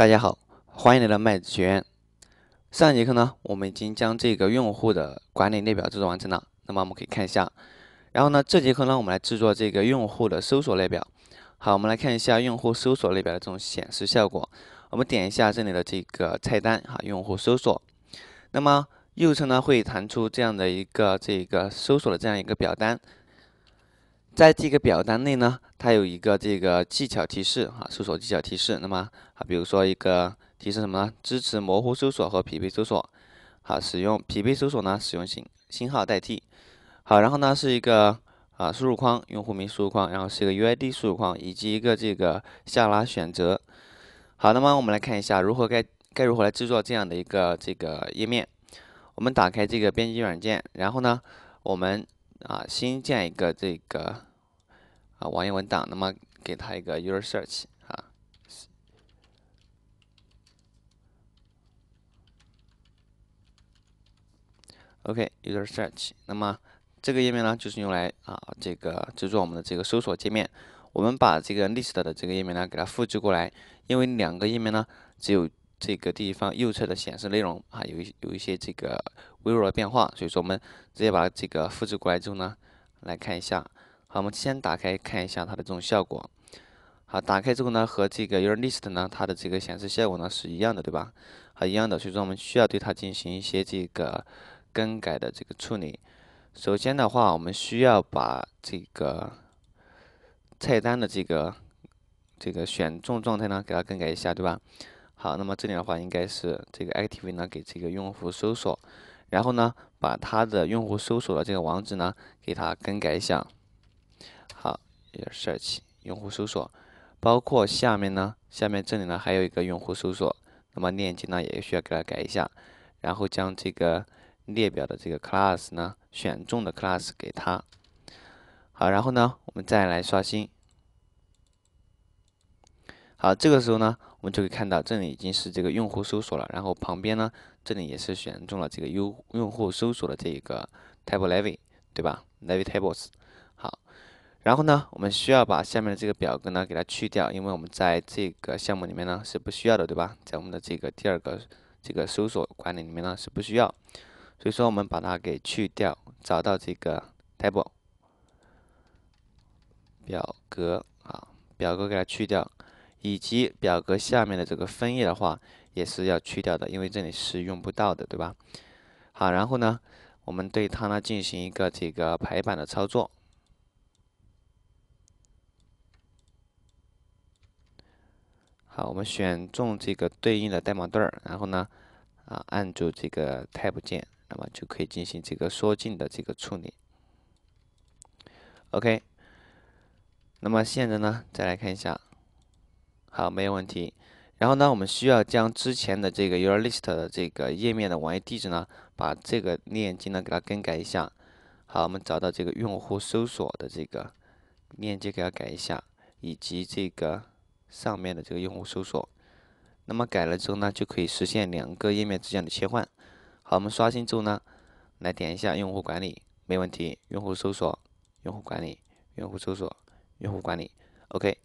大家好，欢迎来到麦子学院。上节课呢，我们已经将这个用户的管理列表制作完成了。那么我们可以看一下，然后呢，这节课呢，我们来制作这个用户的搜索列表。好，我们来看一下用户搜索列表的这种显示效果。我们点一下这里的这个菜单哈，用户搜索，那么右侧呢会弹出这样的一个这个搜索的这样一个表单。在这个表单内呢，它有一个这个技巧提示啊，搜索技巧提示。那么啊，比如说一个提示什么呢？支持模糊搜索和匹配搜索。好，使用匹配搜索呢，使用信星号代替。好，然后呢是一个啊输入框，用户名输入框，然后是一个 UID 输入框以及一个这个下拉选择。好，那么我们来看一下如何该该如何来制作这样的一个这个页面。我们打开这个编辑软件，然后呢，我们啊新建一个这个。啊，网页文档，那么给它一个 user search 啊。OK，user search。那么这个页面呢，就是用来啊这个制作我们的这个搜索界面。我们把这个 list 的这个页面呢，给它复制过来，因为两个页面呢，只有这个地方右侧的显示内容啊，有一有一些这个微弱的变化，所以说我们直接把这个复制过来之后呢，来看一下。好，我们先打开看一下它的这种效果。好，打开之后呢，和这个 your list 呢，它的这个显示效果呢是一样的，对吧？好，一样的，所以说我们需要对它进行一些这个更改的这个处理。首先的话，我们需要把这个菜单的这个这个选中状态呢，给它更改一下，对吧？好，那么这里的话，应该是这个 a c t i v e 呢，给这个用户搜索，然后呢，把它的用户搜索的这个网址呢，给它更改一下。your search 用户搜索，包括下面呢，下面这里呢还有一个用户搜索，那么链接呢也需要给它改一下，然后将这个列表的这个 class 呢，选中的 class 给它，好，然后呢，我们再来刷新，好，这个时候呢，我们就可以看到这里已经是这个用户搜索了，然后旁边呢，这里也是选中了这个优用户搜索的这个 table level，对吧？level tables。然后呢，我们需要把下面的这个表格呢给它去掉，因为我们在这个项目里面呢是不需要的，对吧？在我们的这个第二个这个搜索管理里面呢是不需要，所以说我们把它给去掉。找到这个 table 表格啊，表格给它去掉，以及表格下面的这个分页的话也是要去掉的，因为这里是用不到的，对吧？好，然后呢，我们对它呢进行一个这个排版的操作。好，我们选中这个对应的代码段儿，然后呢，啊，按住这个 Tab 键，那么就可以进行这个缩进的这个处理。OK，那么现在呢，再来看一下，好，没有问题。然后呢，我们需要将之前的这个 u r list 的这个页面的网页地址呢，把这个链接呢给它更改一下。好，我们找到这个用户搜索的这个链接给它改一下，以及这个。上面的这个用户搜索，那么改了之后呢，就可以实现两个页面之间的切换。好，我们刷新之后呢，来点一下用户管理，没问题。用户搜索，用户管理，用户搜索，用户管理，OK。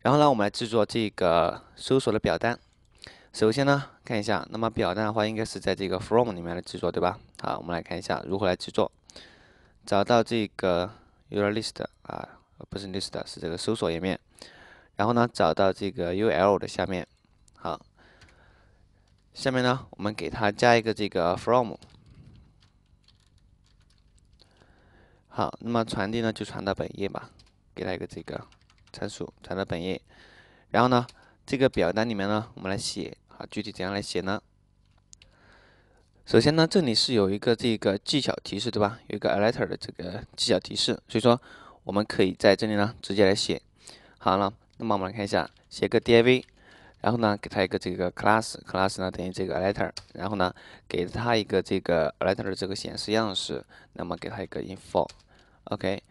然后呢，我们来制作这个搜索的表单。首先呢，看一下，那么表单的话，应该是在这个 f r o m 里面来制作，对吧？好，我们来看一下如何来制作。找到这个 url list 啊，不是 list，是这个搜索页面。然后呢，找到这个 U L 的下面，好，下面呢，我们给它加一个这个 From，好，那么传递呢就传到本页吧，给它一个这个参数传到本页。然后呢，这个表单里面呢，我们来写，好，具体怎样来写呢？首先呢，这里是有一个这个技巧提示，对吧？有一个 Alert 的这个技巧提示，所以说我们可以在这里呢直接来写，好了。那么我们来看一下，写个 div，然后呢，给它一个这个 class，class 呢等于这个 l e t t e r 然后呢，给它一个这个 l e t t e r 的这个显示样式，那么给它一个 info，OK，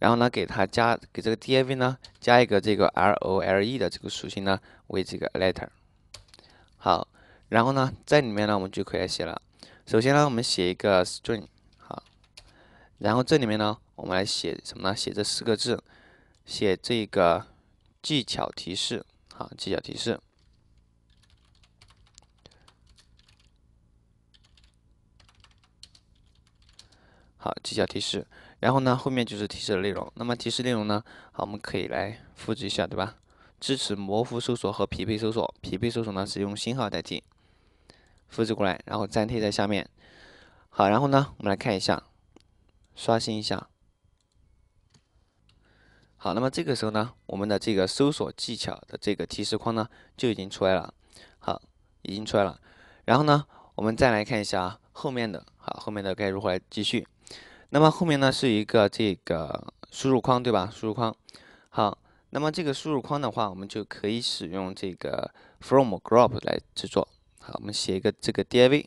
然后呢，给它加给这个 div 呢加一个这个 role 的这个属性呢为这个 l e t t e r 好，然后呢，在里面呢我们就可以写了。首先呢，我们写一个 string，好，然后这里面呢，我们来写什么呢？写这四个字，写这个。技巧提示，好，技巧提示，好，技巧提示。然后呢，后面就是提示的内容。那么提示内容呢，好，我们可以来复制一下，对吧？支持模糊搜索和匹配搜索，匹配搜索呢是用星号代替。复制过来，然后粘贴在下面。好，然后呢，我们来看一下，刷新一下。好，那么这个时候呢，我们的这个搜索技巧的这个提示框呢就已经出来了，好，已经出来了。然后呢，我们再来看一下后面的，好，后面的该如何来继续？那么后面呢是一个这个输入框对吧？输入框。好，那么这个输入框的话，我们就可以使用这个 f r o m group 来制作。好，我们写一个这个 div，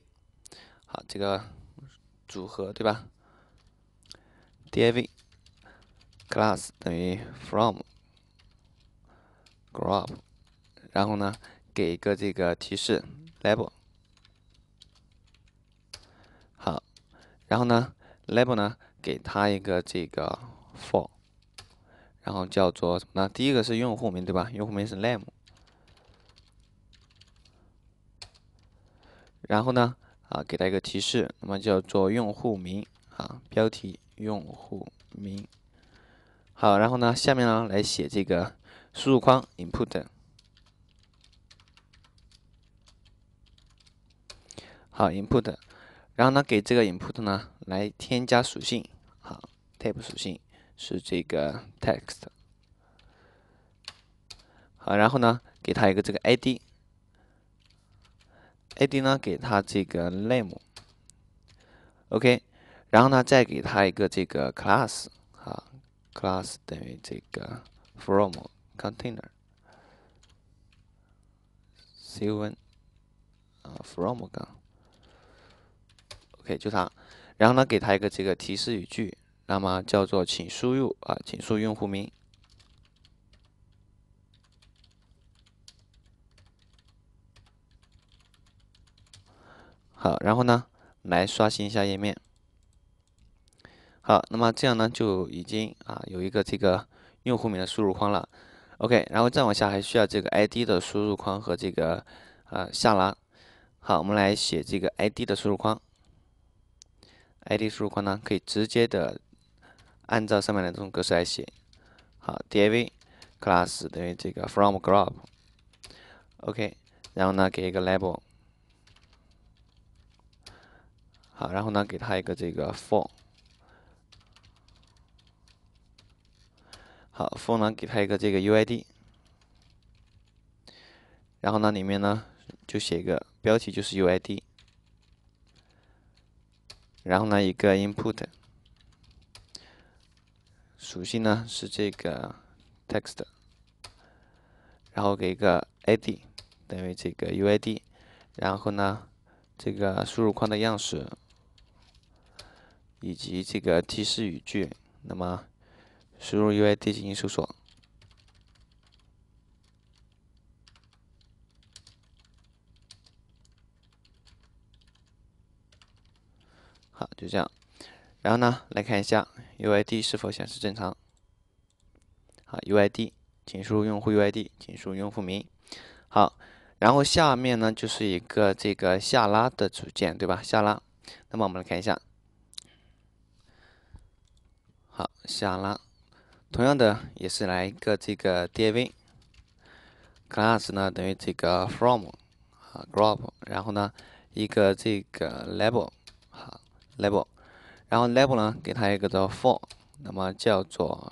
好，这个组合对吧？div。class 等于 from, group，然后呢，给一个这个提示 label，好，然后呢，label 呢，给它一个这个 for，然后叫做什么呢？第一个是用户名对吧？用户名是 name，然后呢，啊，给它一个提示，那么叫做用户名啊，标题用户名。好，然后呢，下面呢来写这个输入框 input。好 input，然后呢给这个 input 呢来添加属性。好，type 属性是这个 text。好，然后呢给它一个这个 id。id 呢给它这个 name。OK，然后呢再给它一个这个 class。class 等于这个 from container seven 啊 from 杠，OK 就它，然后呢给它一个这个提示语句，那么叫做请输入啊，请输用户名。好，然后呢来刷新一下页面。好，那么这样呢，就已经啊有一个这个用户名的输入框了。OK，然后再往下还需要这个 ID 的输入框和这个呃下拉。好，我们来写这个 ID 的输入框。ID 输入框呢，可以直接的按照上面的这种格式来写。好，div class 等于这个 from group。OK，然后呢给一个 label。好，然后呢给它一个这个 for。好，风容给他一个这个 U I D，然后呢，里面呢就写一个标题，就是 U I D，然后呢一个 input 属性呢是这个 text，然后给一个 id 等于这个 U I D，然后呢这个输入框的样式以及这个提示语句，那么。输入 U I D 进行搜索，好，就这样。然后呢，来看一下 U I D 是否显示正常。好，U I D，请输入用户 U I D，请输入用户名。好，然后下面呢就是一个这个下拉的组件，对吧？下拉。那么我们来看一下，好，下拉。同样的，也是来一个这个 D A V，class 呢等于这个 from 啊 group，然后呢一个这个 label 好 label，然后 label 呢给它一个叫 for，那么叫做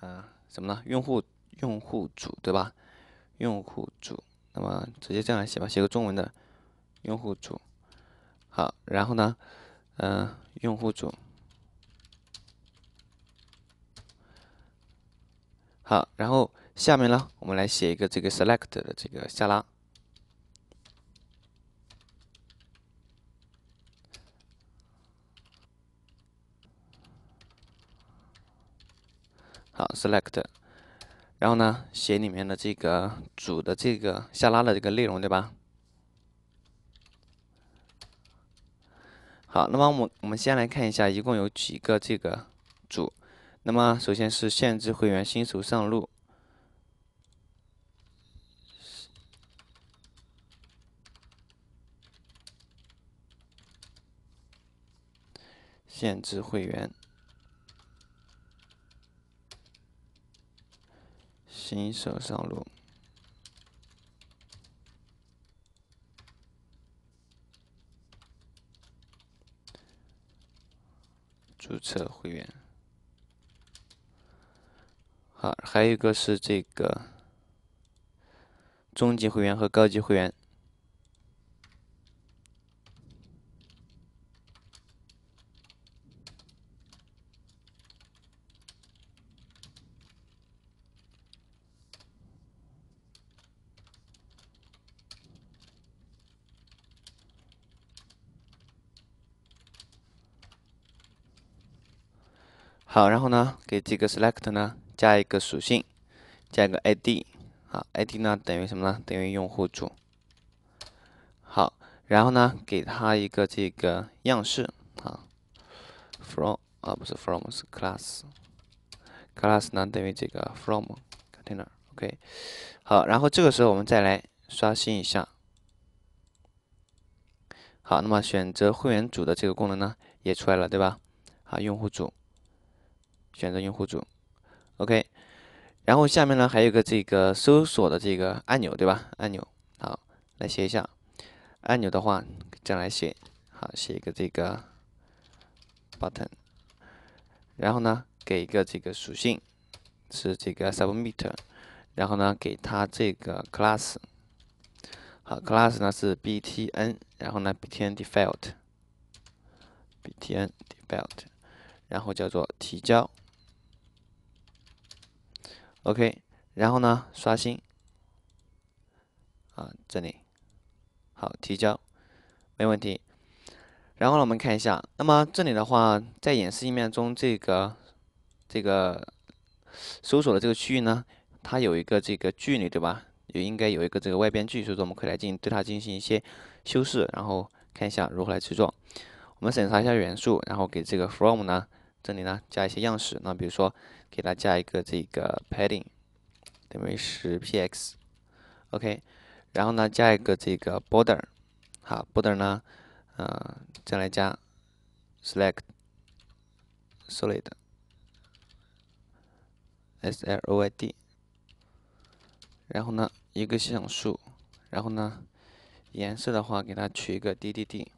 啊什么呢用户用户组对吧？用户组，那么直接这样写吧，写个中文的用户组好，然后呢嗯用户组。好，然后下面呢，我们来写一个这个 select 的这个下拉。好，select，然后呢，写里面的这个组的这个下拉的这个内容，对吧？好，那么我我们先来看一下，一共有几个这个组。那么，首先是限制会员新手上路，限制会员新手上路，注册会员。好，还有一个是这个中级会员和高级会员。好，然后呢，给这个 select 呢。加一个属性，加一个 id，好，id 呢等于什么呢？等于用户组。好，然后呢，给它一个这个样式，啊，from 啊不是 from 是 class，class 呢等于这个 from container，OK。好，然后这个时候我们再来刷新一下。好，那么选择会员组的这个功能呢也出来了，对吧？好，用户组，选择用户组。OK，然后下面呢还有个这个搜索的这个按钮，对吧？按钮，好，来写一下按钮的话，这样来写，好，写一个这个 button，然后呢给一个这个属性是这个 submit，然后呢给它这个 class，好，class 呢是 btn，然后呢 btn default，btn default，然后叫做提交。OK，然后呢，刷新，啊，这里，好，提交，没问题。然后呢，我们看一下，那么这里的话，在演示页面中，这个这个搜索的这个区域呢，它有一个这个距离，对吧？也应该有一个这个外边距，所以说我们可以来进行对它进行一些修饰，然后看一下如何来制作。我们审查一下元素，然后给这个 f r o m 呢。这里呢，加一些样式。那比如说，给它加一个这个 padding 等于十 px，OK。然后呢，加一个这个 border，好，border 呢，呃，再来加 select solid，S L O I D。然后呢，一个像素。然后呢，颜色的话，给它取一个 D D D。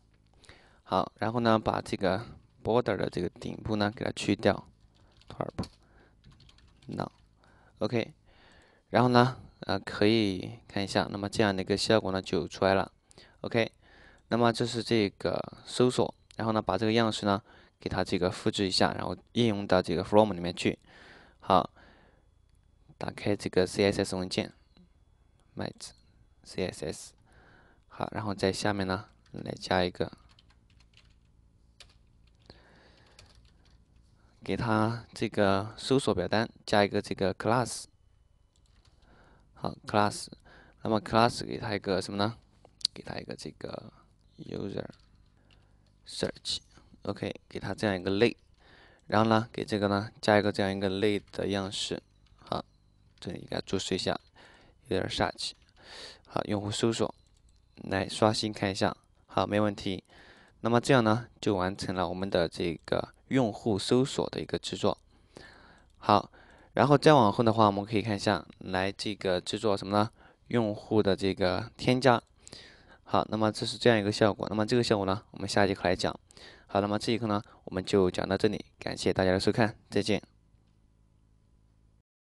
好，然后呢，把这个。border 的这个顶部呢，给它去掉，top，no，OK，然后呢，呃，可以看一下，那么这样的一个效果呢就出来了，OK，那么这是这个搜索，然后呢，把这个样式呢给它这个复制一下，然后应用到这个 form 里面去，好，打开这个 CSS 文件，mat，CSS，好，然后在下面呢来加一个。给它这个搜索表单加一个这个 class，好 class，那么 class 给它一个什么呢？给它一个这个 user search，OK，给它这样一个类，然后呢，给这个呢加一个这样一个类的样式，好，这里给他注释一下，有点儿 c h 好，用户搜索，来刷新看一下，好，没问题，那么这样呢就完成了我们的这个。用户搜索的一个制作，好，然后再往后的话，我们可以看一下来这个制作什么呢？用户的这个添加，好，那么这是这样一个效果。那么这个效果呢，我们下节课来讲。好，那么这节课呢，我们就讲到这里，感谢大家的收看，再见。